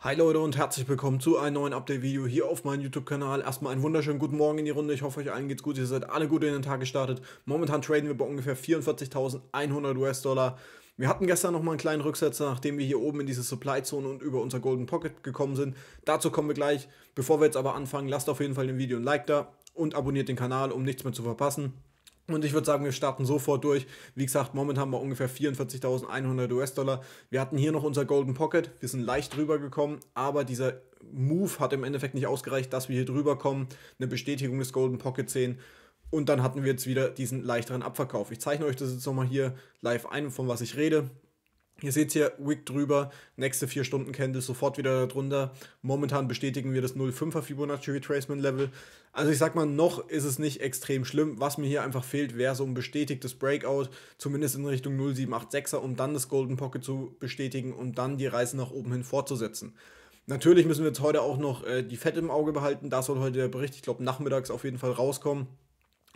Hi Leute und herzlich willkommen zu einem neuen Update-Video hier auf meinem YouTube-Kanal. Erstmal einen wunderschönen guten Morgen in die Runde. Ich hoffe, euch allen geht's gut. Ihr seid alle gut in den Tag gestartet. Momentan traden wir bei ungefähr 44.100 US-Dollar. Wir hatten gestern nochmal einen kleinen Rücksetzer, nachdem wir hier oben in diese Supply-Zone und über unser Golden Pocket gekommen sind. Dazu kommen wir gleich. Bevor wir jetzt aber anfangen, lasst auf jeden Fall dem Video ein Like da und abonniert den Kanal, um nichts mehr zu verpassen. Und ich würde sagen, wir starten sofort durch. Wie gesagt, momentan haben wir ungefähr 44.100 US-Dollar. Wir hatten hier noch unser Golden Pocket. Wir sind leicht drüber gekommen, aber dieser Move hat im Endeffekt nicht ausgereicht, dass wir hier drüber kommen. Eine Bestätigung des Golden Pocket sehen. Und dann hatten wir jetzt wieder diesen leichteren Abverkauf. Ich zeichne euch das jetzt nochmal hier live ein, von was ich rede. Ihr seht hier, Wick drüber, nächste 4 Stunden Candle sofort wieder darunter. Momentan bestätigen wir das 0,5er Fibonacci Retracement Level. Also ich sag mal, noch ist es nicht extrem schlimm. Was mir hier einfach fehlt, wäre so ein bestätigtes Breakout, zumindest in Richtung 0,786er, um dann das Golden Pocket zu bestätigen und dann die Reise nach oben hin fortzusetzen. Natürlich müssen wir jetzt heute auch noch äh, die Fette im Auge behalten. Da soll heute der Bericht, ich glaube, nachmittags auf jeden Fall rauskommen,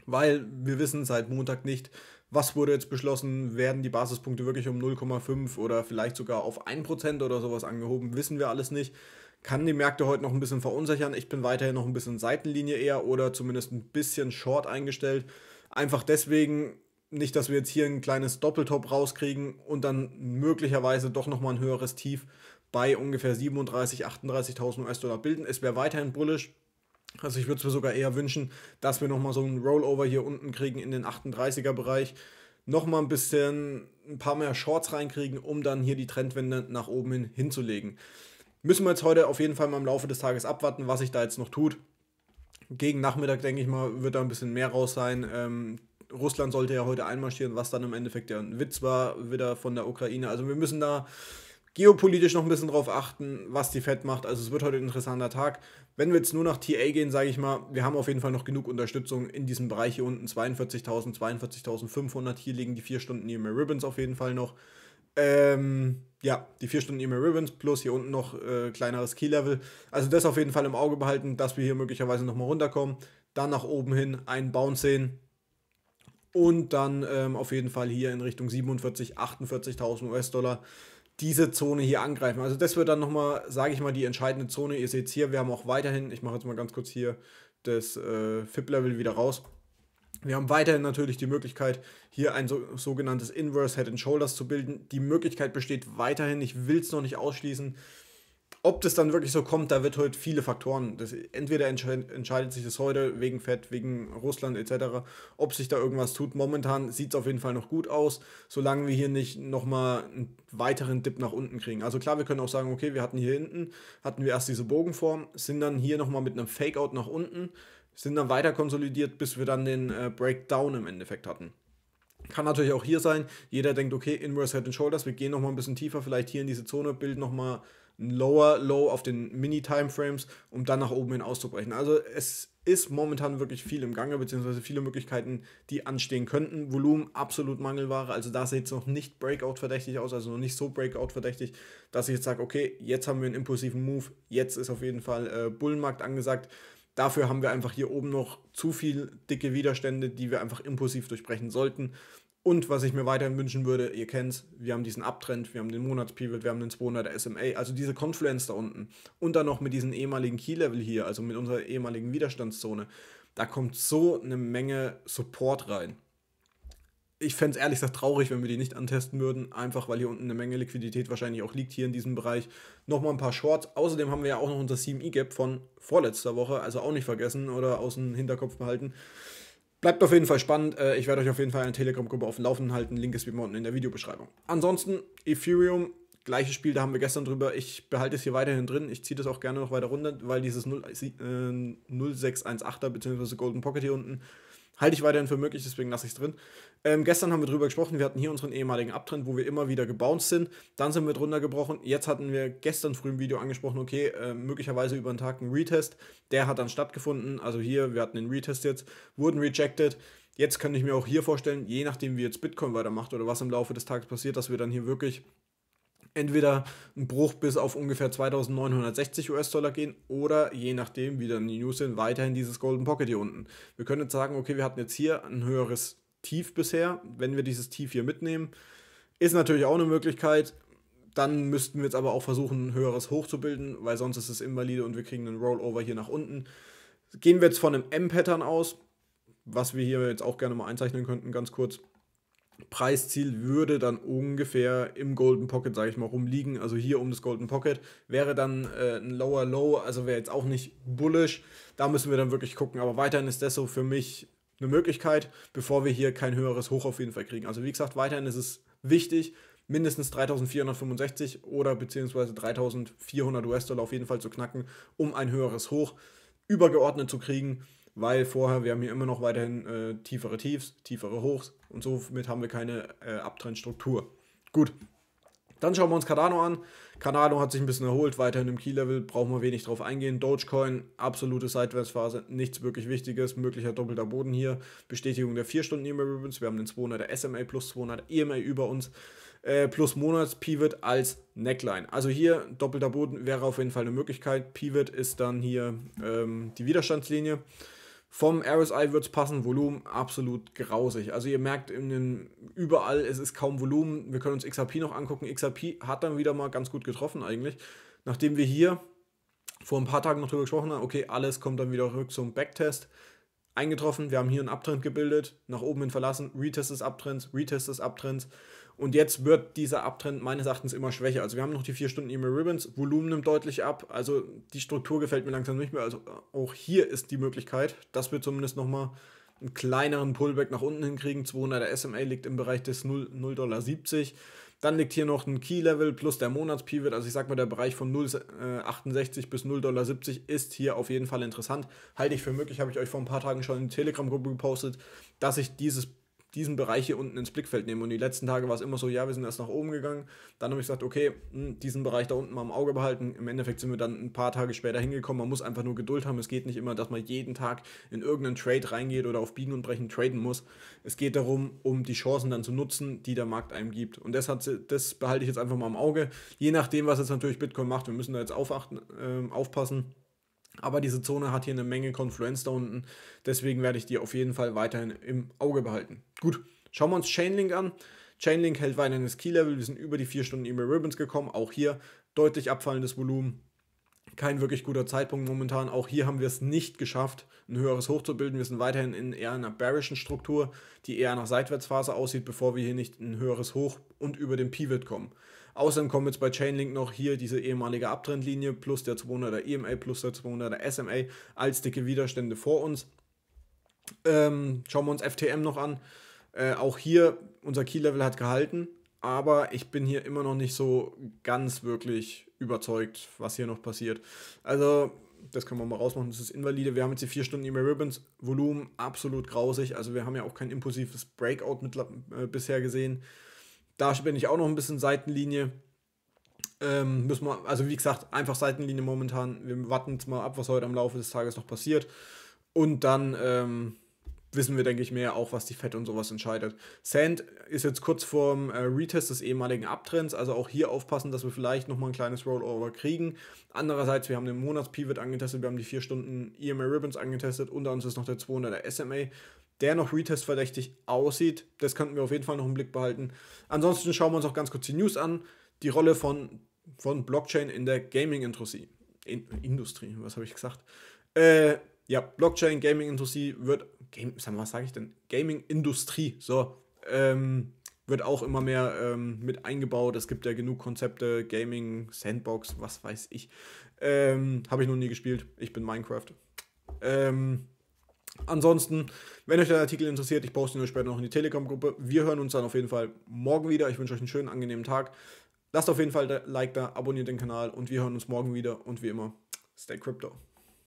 weil wir wissen seit Montag nicht, was wurde jetzt beschlossen, werden die Basispunkte wirklich um 0,5 oder vielleicht sogar auf 1% oder sowas angehoben, wissen wir alles nicht. Kann die Märkte heute noch ein bisschen verunsichern. Ich bin weiterhin noch ein bisschen Seitenlinie eher oder zumindest ein bisschen short eingestellt. Einfach deswegen, nicht, dass wir jetzt hier ein kleines Doppeltop rauskriegen und dann möglicherweise doch nochmal ein höheres Tief bei ungefähr 37.000, 38.000 US-Dollar bilden. Es wäre weiterhin bullisch, also ich würde es mir sogar eher wünschen, dass wir nochmal so einen Rollover hier unten kriegen in den 38er-Bereich. Nochmal ein bisschen, ein paar mehr Shorts reinkriegen, um dann hier die Trendwende nach oben hin hinzulegen. Müssen wir jetzt heute auf jeden Fall mal im Laufe des Tages abwarten, was sich da jetzt noch tut. Gegen Nachmittag, denke ich mal, wird da ein bisschen mehr raus sein. Ähm, Russland sollte ja heute einmarschieren, was dann im Endeffekt ja ein Witz war, wieder von der Ukraine. Also wir müssen da geopolitisch noch ein bisschen drauf achten, was die Fed macht. Also es wird heute ein interessanter Tag. Wenn wir jetzt nur nach TA gehen, sage ich mal, wir haben auf jeden Fall noch genug Unterstützung in diesem Bereich hier unten. 42.000, 42.500, hier liegen die 4 Stunden EMA Ribbons auf jeden Fall noch. Ähm, ja, die 4 Stunden EMA Ribbons plus hier unten noch äh, kleineres Key-Level. Also das auf jeden Fall im Auge behalten, dass wir hier möglicherweise nochmal runterkommen. Dann nach oben hin einen Bounce sehen, und dann ähm, auf jeden Fall hier in Richtung 47, 48.000 US-Dollar diese Zone hier angreifen. Also das wird dann nochmal, sage ich mal, die entscheidende Zone. Ihr seht es hier, wir haben auch weiterhin, ich mache jetzt mal ganz kurz hier das äh, FIP-Level wieder raus. Wir haben weiterhin natürlich die Möglichkeit, hier ein so, sogenanntes Inverse Head and Shoulders zu bilden. Die Möglichkeit besteht weiterhin, ich will es noch nicht ausschließen, ob das dann wirklich so kommt, da wird heute viele Faktoren. Das, entweder entsche entscheidet sich das heute wegen Fett, wegen Russland etc., ob sich da irgendwas tut. Momentan sieht es auf jeden Fall noch gut aus, solange wir hier nicht nochmal einen weiteren Dip nach unten kriegen. Also klar, wir können auch sagen, okay, wir hatten hier hinten, hatten wir erst diese Bogenform, sind dann hier nochmal mit einem Fakeout nach unten, sind dann weiter konsolidiert, bis wir dann den äh, Breakdown im Endeffekt hatten. Kann natürlich auch hier sein. Jeder denkt, okay, Inverse Head and Shoulders, wir gehen nochmal ein bisschen tiefer, vielleicht hier in diese Zone, bilden nochmal ein Lower Low auf den Mini-Timeframes, um dann nach oben hin auszubrechen. Also es ist momentan wirklich viel im Gange, beziehungsweise viele Möglichkeiten, die anstehen könnten. Volumen absolut Mangelware, also da sieht es noch nicht Breakout-verdächtig aus, also noch nicht so Breakout-verdächtig, dass ich jetzt sage, okay, jetzt haben wir einen impulsiven Move, jetzt ist auf jeden Fall äh, Bullenmarkt angesagt. Dafür haben wir einfach hier oben noch zu viel dicke Widerstände, die wir einfach impulsiv durchbrechen sollten. Und was ich mir weiterhin wünschen würde, ihr kennt's, wir haben diesen Abtrend, wir haben den Monatspivot, wir haben den 200er SMA, also diese Confluence da unten. Und dann noch mit diesem ehemaligen Key-Level hier, also mit unserer ehemaligen Widerstandszone. Da kommt so eine Menge Support rein. Ich fände es ehrlich gesagt traurig, wenn wir die nicht antesten würden, einfach weil hier unten eine Menge Liquidität wahrscheinlich auch liegt hier in diesem Bereich. Nochmal ein paar Shorts. Außerdem haben wir ja auch noch unser CME-Gap von vorletzter Woche, also auch nicht vergessen oder aus dem Hinterkopf behalten. Bleibt auf jeden Fall spannend. Äh, ich werde euch auf jeden Fall eine Telegram-Gruppe auf dem Laufenden halten. Link ist wie immer unten in der Videobeschreibung. Ansonsten, Ethereum, gleiches Spiel, da haben wir gestern drüber. Ich behalte es hier weiterhin drin. Ich ziehe das auch gerne noch weiter runter, weil dieses 0, äh, 0618er bzw. Golden Pocket hier unten Halte ich weiterhin für möglich, deswegen lasse ich es drin. Ähm, gestern haben wir drüber gesprochen, wir hatten hier unseren ehemaligen Abtrend, wo wir immer wieder gebounced sind. Dann sind wir drunter gebrochen. Jetzt hatten wir gestern früh im Video angesprochen, okay, äh, möglicherweise über einen Tag ein Retest. Der hat dann stattgefunden. Also hier, wir hatten den Retest jetzt, wurden rejected. Jetzt kann ich mir auch hier vorstellen, je nachdem, wie jetzt Bitcoin weitermacht oder was im Laufe des Tages passiert, dass wir dann hier wirklich entweder ein Bruch bis auf ungefähr 2960 US-Dollar gehen oder je nachdem, wie dann die News sind, weiterhin dieses Golden Pocket hier unten. Wir können jetzt sagen, okay, wir hatten jetzt hier ein höheres Tief bisher. Wenn wir dieses Tief hier mitnehmen, ist natürlich auch eine Möglichkeit. Dann müssten wir jetzt aber auch versuchen, ein höheres hochzubilden, weil sonst ist es invalide und wir kriegen einen Rollover hier nach unten. Gehen wir jetzt von einem M-Pattern aus, was wir hier jetzt auch gerne mal einzeichnen könnten, ganz kurz Preisziel würde dann ungefähr im Golden Pocket, sage ich mal, rumliegen. Also hier um das Golden Pocket wäre dann äh, ein Lower Low, also wäre jetzt auch nicht bullish. Da müssen wir dann wirklich gucken. Aber weiterhin ist das so für mich eine Möglichkeit, bevor wir hier kein höheres Hoch auf jeden Fall kriegen. Also wie gesagt, weiterhin ist es wichtig, mindestens 3465 oder beziehungsweise 3400 US-Dollar auf jeden Fall zu knacken, um ein höheres Hoch übergeordnet zu kriegen weil vorher, wir haben hier immer noch weiterhin äh, tiefere Tiefs, tiefere Hochs und somit haben wir keine äh, Abtrendstruktur. Gut, dann schauen wir uns Cardano an. Cardano hat sich ein bisschen erholt, weiterhin im Key-Level, brauchen wir wenig drauf eingehen. Dogecoin, absolute Sideways-Phase, nichts wirklich Wichtiges, möglicher doppelter Boden hier. Bestätigung der 4-Stunden-EMA-Ribbons, wir haben den 200er SMA plus 200 EMA über uns. Äh, plus Monats-Pivot als Neckline. Also hier doppelter Boden wäre auf jeden Fall eine Möglichkeit. Pivot ist dann hier ähm, die Widerstandslinie. Vom RSI wird es passen, Volumen absolut grausig. Also ihr merkt in den, überall, es ist kaum Volumen. Wir können uns XRP noch angucken. XRP hat dann wieder mal ganz gut getroffen eigentlich. Nachdem wir hier vor ein paar Tagen noch drüber gesprochen haben, okay, alles kommt dann wieder rück zum Backtest eingetroffen, wir haben hier einen Abtrend gebildet, nach oben hin verlassen, Retest des Abtrends, Retest des Abtrends und jetzt wird dieser Abtrend meines Erachtens immer schwächer. Also wir haben noch die 4 Stunden E-Mail Ribbons, Volumen nimmt deutlich ab, also die Struktur gefällt mir langsam nicht mehr, also auch hier ist die Möglichkeit, dass wir zumindest nochmal einen kleineren Pullback nach unten hinkriegen, 200 der SMA liegt im Bereich des 0,70 Dollar dann liegt hier noch ein Key-Level plus der Monats-Pivot. Also ich sag mal, der Bereich von 0,68 äh, bis 0,70 Dollar ist hier auf jeden Fall interessant. Halte ich für möglich, habe ich euch vor ein paar Tagen schon in die Telegram-Gruppe gepostet, dass ich dieses diesen Bereich hier unten ins Blickfeld nehmen. Und die letzten Tage war es immer so, ja, wir sind erst nach oben gegangen. Dann habe ich gesagt, okay, hm, diesen Bereich da unten mal im Auge behalten. Im Endeffekt sind wir dann ein paar Tage später hingekommen. Man muss einfach nur Geduld haben. Es geht nicht immer, dass man jeden Tag in irgendeinen Trade reingeht oder auf Biegen und Brechen traden muss. Es geht darum, um die Chancen dann zu nutzen, die der Markt einem gibt. Und das, hat, das behalte ich jetzt einfach mal im Auge. Je nachdem, was jetzt natürlich Bitcoin macht, wir müssen da jetzt aufachten, äh, aufpassen aber diese Zone hat hier eine Menge Konfluenz da unten. Deswegen werde ich die auf jeden Fall weiterhin im Auge behalten. Gut, schauen wir uns Chainlink an. Chainlink hält weiterhin das Key-Level. Wir sind über die 4 Stunden E-Mail Ribbons gekommen. Auch hier deutlich abfallendes Volumen. Kein wirklich guter Zeitpunkt momentan. Auch hier haben wir es nicht geschafft, ein höheres Hoch zu bilden. Wir sind weiterhin in eher einer bearischen Struktur, die eher nach Seitwärtsphase aussieht, bevor wir hier nicht ein höheres Hoch und über den Pivot kommen. Außerdem kommen jetzt bei Chainlink noch hier diese ehemalige Abtrendlinie plus der 200er EMA plus der 200er SMA als dicke Widerstände vor uns. Ähm, schauen wir uns FTM noch an. Äh, auch hier, unser Key-Level hat gehalten, aber ich bin hier immer noch nicht so ganz wirklich überzeugt, was hier noch passiert. Also, das können wir mal rausmachen, das ist invalide. Wir haben jetzt hier 4 Stunden E-Mail Ribbons, Volumen absolut grausig. Also, wir haben ja auch kein impulsives Breakout mit, äh, bisher gesehen. Da bin ich auch noch ein bisschen Seitenlinie. Ähm, müssen wir, also wie gesagt, einfach Seitenlinie momentan. Wir warten jetzt mal ab, was heute am Laufe des Tages noch passiert. Und dann ähm, wissen wir, denke ich, mehr auch, was die Fett und sowas entscheidet. Sand ist jetzt kurz vorm äh, Retest des ehemaligen Abtrends, also auch hier aufpassen, dass wir vielleicht nochmal ein kleines Rollover kriegen. Andererseits, wir haben den Monats-Pivot angetestet, wir haben die 4 Stunden EMA Ribbons angetestet, unter uns ist noch der 200er SMA der noch retestverdächtig aussieht. Das könnten wir auf jeden Fall noch im Blick behalten. Ansonsten schauen wir uns auch ganz kurz die News an. Die Rolle von, von Blockchain in der Gaming-Industrie. In, Industrie, was habe ich gesagt? Äh, ja, Blockchain, Gaming-Industrie wird, Game, was sage ich denn? Gaming-Industrie, so, ähm, wird auch immer mehr ähm, mit eingebaut. Es gibt ja genug Konzepte, Gaming, Sandbox, was weiß ich. Ähm, habe ich noch nie gespielt. Ich bin Minecraft. Ähm, Ansonsten, wenn euch der Artikel interessiert, ich poste ihn euch später noch in die Telegram-Gruppe. Wir hören uns dann auf jeden Fall morgen wieder. Ich wünsche euch einen schönen, angenehmen Tag. Lasst auf jeden Fall ein Like da, abonniert den Kanal und wir hören uns morgen wieder. Und wie immer, stay crypto.